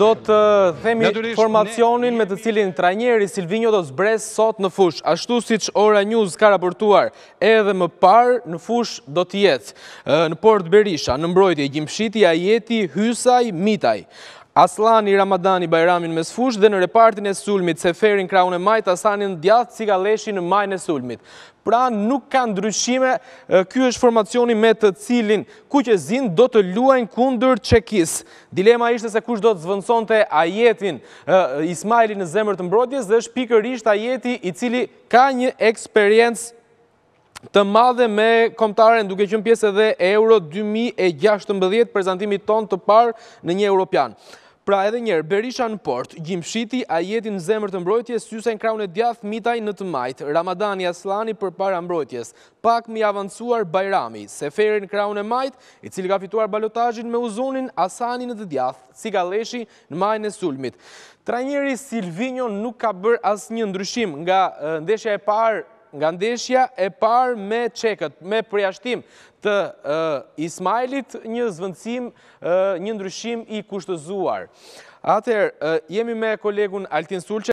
Do të themi formacionin me të cilin trajnjeri Silvino do zbres sot në fush. Ashtu si që Ora News ka raportuar edhe më par në fush do t'jetë. Në Port Berisha, në mbrojtje Gjimshiti, Ajeti, Hysaj, Mitaj. Aslani, Ramadani, Bajramin Mesfush dhe në repartin e sulmit, Seferin, Kraun e Majt, Asanin, Djath, Cigaleshi në majnë e sulmit. Pra nuk kanë ndryshime, kjo është formacioni me të cilin ku që zinë do të luajnë kundër qekis. Dilema ishte se kush do të zvëndson të ajetin Ismaili në zemër të mbrodjes dhe është pikërisht ajeti i cili ka një eksperiencë të madhe me komptaren duke në pjesë edhe Euro 2016 prezentimit ton të parë në një Europianë. Pra edhe njerë, Berisha në port, Gjimshiti, Ajetin zemër të mbrojtjes, Sysen Kraun e Djath, Mitaj në të majtë, Ramadani Aslani për para mbrojtjes, pak mi avancuar Bajrami, Seferin Kraun e majtë, i cili ka fituar balotajin me uzunin Asani në të Djath, si ka leshi në majnë e sulmit. Trajnjeri Silvinjo nuk ka bërë asë një ndryshim nga ndeshja e parë nga ndeshja e par me qekët, me përjashtim të Ismailit një zvëndësim, një ndryshim i kushtëzuar. Atër, jemi me kolegun Altin Sulqi.